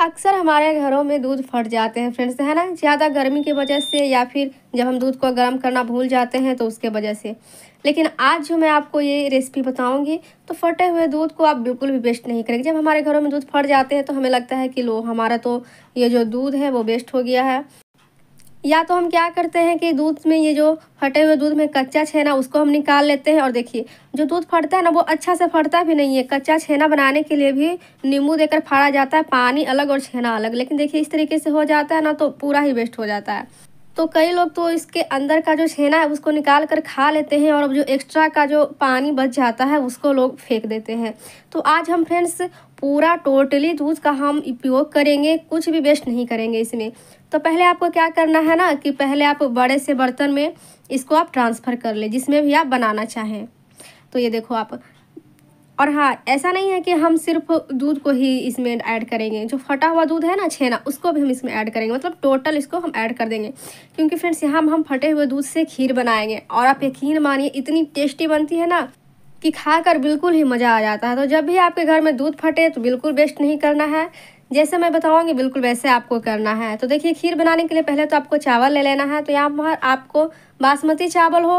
अक्सर हमारे घरों में दूध फट जाते हैं फ्रेंड्स है ना ज़्यादा गर्मी की वजह से या फिर जब हम दूध को गर्म करना भूल जाते हैं तो उसके वजह से लेकिन आज जो मैं आपको ये रेसिपी बताऊंगी तो फटे हुए दूध को आप बिल्कुल भी वेस्ट नहीं करेंगे जब हमारे घरों में दूध फट जाते हैं तो हमें लगता है कि लो हमारा तो ये जो दूध है वो वेस्ट हो गया है या तो हम क्या करते हैं कि दूध में ये जो फटे हुए दूध में कच्चा छेना उसको हम निकाल लेते हैं और देखिए जो दूध फटता है ना वो अच्छा से फटता भी नहीं है कच्चा छेना बनाने के लिए भी नींबू देकर फाड़ा जाता है पानी अलग और छेना अलग लेकिन देखिए इस तरीके से हो जाता है ना तो पूरा ही वेस्ट हो जाता है तो कई लोग तो इसके अंदर का जो छेना है उसको निकाल कर खा लेते हैं और जो एक्स्ट्रा का जो पानी बच जाता है उसको लोग फेंक देते हैं तो आज हम फ्रेंड्स पूरा टोटली दूध का हम उपयोग करेंगे कुछ भी वेस्ट नहीं करेंगे इसमें तो पहले आपको क्या करना है ना कि पहले आप बड़े से बर्तन में इसको आप ट्रांसफ़र कर लें जिसमें भी आप बनाना चाहें तो ये देखो आप और हाँ ऐसा नहीं है कि हम सिर्फ दूध को ही इसमें ऐड करेंगे जो फटा हुआ दूध है ना छेना उसको भी हम इसमें ऐड करेंगे मतलब टोटल इसको हम ऐड कर देंगे क्योंकि फ्रेंड्स यहाँ हम फटे हुए दूध से खीर बनाएंगे और आप यकीन मानिए इतनी टेस्टी बनती है ना कि खाकर बिल्कुल ही मज़ा आ जाता है तो जब भी आपके घर में दूध फटे तो बिल्कुल वेस्ट नहीं करना है जैसे मैं बताऊंगी बिल्कुल वैसे आपको करना है तो देखिए खीर बनाने के लिए पहले तो आपको चावल ले लेना है तो यहाँ पर आपको बासमती चावल हो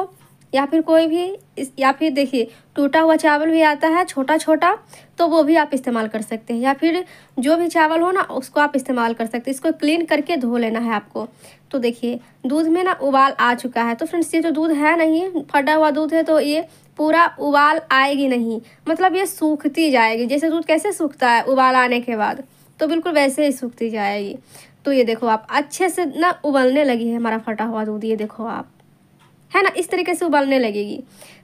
या फिर कोई भी या फिर देखिए टूटा हुआ चावल भी आता है छोटा छोटा तो वो भी आप इस्तेमाल कर सकते हैं या फिर जो भी चावल हो ना उसको आप इस्तेमाल कर सकते हैं इसको क्लीन करके धो लेना है आपको तो देखिए दूध में ना उबाल आ चुका है तो फ्रेंड्स ये जो दूध है नहीं फटा हुआ दूध है तो ये पूरा उबाल आएगी नहीं मतलब ये सूखती जाएगी जैसे दूध कैसे सूखता है उबाल आने के बाद तो बिल्कुल वैसे ही सूखती जाएगी तो ये देखो आप अच्छे से ना उबलने लगी है हमारा फटा हुआ दूध ये देखो आप है ना इस तरीके से उबालने लगेगी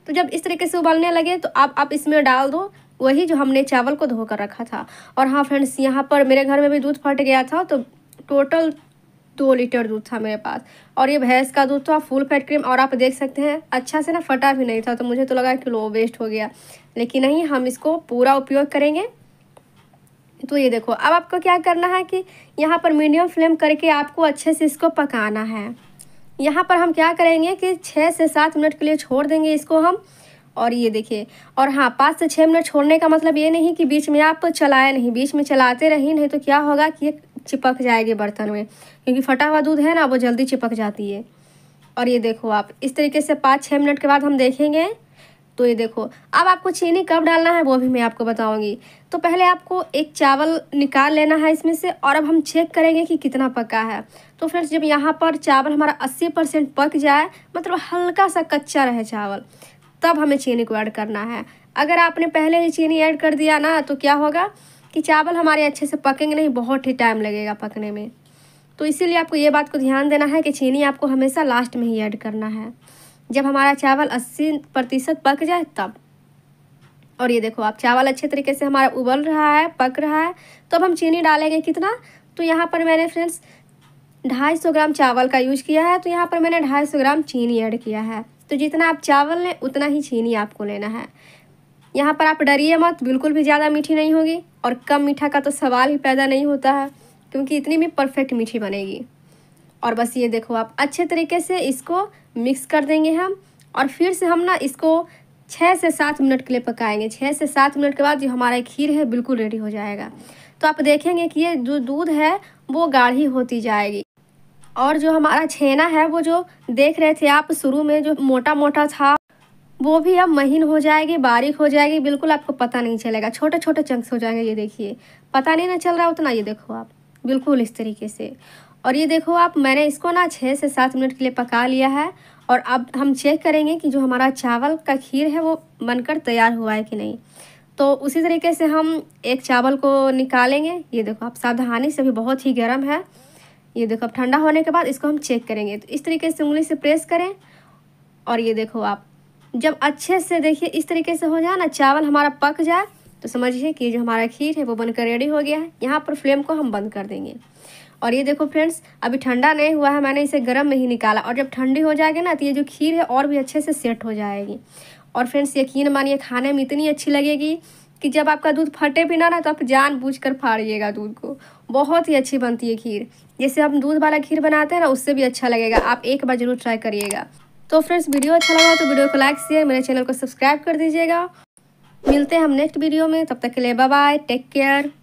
तो जब इस तरीके से उबालने लगे तो आप आप इसमें डाल दो वही जो हमने चावल को धोकर रखा था और हाँ फ्रेंड्स यहाँ पर मेरे घर में भी दूध फट गया था तो टोटल दो लीटर दूध था मेरे पास और ये भैंस का दूध था फुल फैट क्रीम और आप देख सकते हैं अच्छा से ना फटा भी नहीं था तो मुझे तो लगा कि लो वेस्ट हो गया लेकिन नहीं हम इसको पूरा उपयोग करेंगे तो ये देखो अब आपको क्या करना है कि यहाँ पर मीडियम फ्लेम करके आपको अच्छे से इसको पकाना है यहाँ पर हम क्या करेंगे कि छः से सात मिनट के लिए छोड़ देंगे इसको हम और ये देखिए और हाँ पाँच से छः मिनट छोड़ने का मतलब ये नहीं कि बीच में आप चलाए नहीं बीच में चलाते रहिए नहीं तो क्या होगा कि ये चिपक जाएगी बर्तन में क्योंकि फटा हुआ दूध है ना वो जल्दी चिपक जाती है और ये देखो आप इस तरीके से पाँच छः मिनट के बाद हम देखेंगे तो ये देखो अब आपको चीनी कब डालना है वो भी मैं आपको बताऊंगी तो पहले आपको एक चावल निकाल लेना है इसमें से और अब हम चेक करेंगे कि कितना पका है तो फ्रेंड्स जब यहाँ पर चावल हमारा 80 परसेंट पक जाए मतलब हल्का सा कच्चा रहे चावल तब हमें चीनी को ऐड करना है अगर आपने पहले ही चीनी ऐड कर दिया ना तो क्या होगा कि चावल हमारे अच्छे से पकेंगे नहीं बहुत ही टाइम लगेगा पकने में तो इसीलिए आपको ये बात को ध्यान देना है कि चीनी आपको हमेशा लास्ट में ही ऐड करना है जब हमारा चावल अस्सी प्रतिशत पक जाए तब और ये देखो आप चावल अच्छे तरीके से हमारा उबल रहा है पक रहा है तो अब हम चीनी डालेंगे कितना तो यहाँ पर मैंने फ्रेंड्स ढाई सौ ग्राम चावल का यूज किया है तो यहाँ पर मैंने ढाई सौ ग्राम चीनी ऐड किया है तो जितना आप चावल लें उतना ही चीनी आपको लेना है यहाँ पर आप डरिए मत बिल्कुल भी ज़्यादा मीठी नहीं होगी और कम मीठा का तो सवाल ही पैदा नहीं होता है क्योंकि इतनी भी परफेक्ट मीठी बनेगी और बस ये देखो आप अच्छे तरीके से इसको मिक्स कर देंगे हम और फिर से हम ना इसको छः से सात मिनट के लिए पकाएंगे छः से सात मिनट के बाद जो हमारा खीर है बिल्कुल रेडी हो जाएगा तो आप देखेंगे कि ये जो दूध है वो गाढ़ी होती जाएगी और जो हमारा छेना है वो जो देख रहे थे आप शुरू में जो मोटा मोटा था वो भी अब महीन हो जाएगी बारीक हो जाएगी बिल्कुल आपको पता नहीं चलेगा छोटे छोटे चंक्स हो जाएंगे ये देखिए पता नहीं ना चल रहा उतना ये देखो आप बिल्कुल इस तरीके से और ये देखो आप मैंने इसको ना छः से सात मिनट के लिए पका लिया है और अब हम चेक करेंगे कि जो हमारा चावल का खीर है वो बनकर तैयार हुआ है कि नहीं तो उसी तरीके से हम एक चावल को निकालेंगे ये देखो आप सावधानी से भी बहुत ही गर्म है ये देखो अब ठंडा होने के बाद इसको हम चेक करेंगे तो इस तरीके से उंगली से प्रेस करें और ये देखो आप जब अच्छे से देखिए इस तरीके से हो जाए ना चावल हमारा पक जाए तो समझिए कि जो हमारा खीर है वो बनकर रेडी हो गया है यहाँ पर फ्लेम को हम बंद कर देंगे और ये देखो फ्रेंड्स अभी ठंडा नहीं हुआ है मैंने इसे गर्म में ही निकाला और जब ठंडी हो जाएगी ना तो ये जो खीर है और भी अच्छे से सेट हो जाएगी और फ्रेंड्स यकीन मानिए खाने में इतनी अच्छी लगेगी कि जब आपका दूध फटे भी ना ना तो आप जान बूझ कर फाड़िएगा दूध को बहुत ही अच्छी बनती है खीर जैसे हम दूध वाला खीर बनाते हैं ना उससे भी अच्छा लगेगा आप एक बार ज़रूर ट्राई करिएगा तो फ्रेंड्स वीडियो अच्छा लगा तो वीडियो को लाइक शेयर मेरे चैनल को सब्सक्राइब कर दीजिएगा मिलते हैं हम नेक्स्ट वीडियो में तब तक के लिए बाय टेक केयर